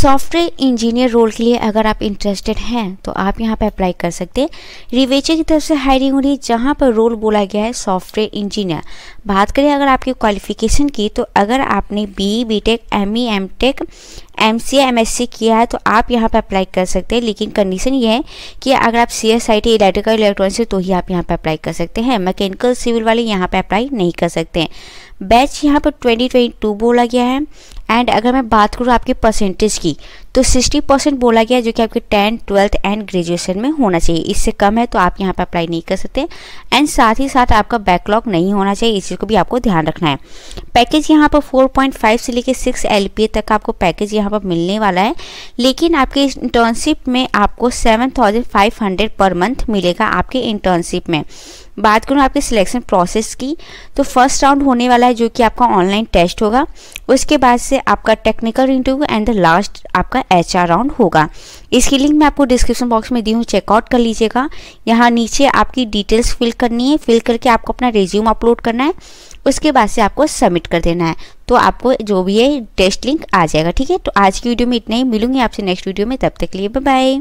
software engineer role के लिए अगर आप इंटरेस्टेड हैं तो आप यहाँ पर अप्लाई कर सकते हैं रिवेचे की तरफ से हायरिंग हो रही है जहाँ पर रोल बोला गया है सॉफ्टवेयर इंजीनियर बात करें अगर आपकी क्वालिफिकेशन की तो अगर आपने B B tech M E M tech M C M S C किया है तो आप यहाँ पर अप्लाई कर सकते हैं लेकिन कंडीशन ये है कि अगर आप C S I T electrical electronics तो ही आप यहाँ पर अप्लाई कर सकते हैं मैकेनिकल सिविल वाले यहाँ पर अप्लाई नहीं कर सकते हैं बैच यहाँ पर 2022 बोला गया है एंड अगर मैं बात करूँ आपके परसेंटेज की तो 60 परसेंट बोला गया जो कि आपके टेंथ ट्वेल्थ एंड ग्रेजुएशन में होना चाहिए इससे कम है तो आप यहाँ पर अप्लाई नहीं कर सकते एंड साथ ही साथ आपका बैकलॉग नहीं होना चाहिए इस चीज़ को भी आपको ध्यान रखना है पैकेज यहाँ पर 4.5 से लेकर 6 एल तक का आपको पैकेज यहाँ पर मिलने वाला है लेकिन आपके इंटर्नशिप में आपको हंड्रेड पर मंथ मिलेगा आपके इंटर्नशिप में बात करूँ आपके सिलेक्शन प्रोसेस की तो फर्स्ट राउंड होने वाला है जो कि आपका ऑनलाइन टेस्ट होगा उसके बाद से आपका technical interview and the last आपका एच राउंड होगा इसकी लिंक मैं आपको डिस्क्रिप्शन बॉक्स में दी हूँ चेकआउट कर लीजिएगा यहाँ नीचे आपकी डिटेल्स फिल करनी है फिल करके आपको अपना रिज्यूम अपलोड करना है उसके बाद से आपको सबमिट कर देना है तो आपको जो भी है टेस्ट लिंक आ जाएगा ठीक है तो आज की वीडियो में इतना ही मिलूंगी आपसे नेक्स्ट वीडियो में तब तक लिए बाय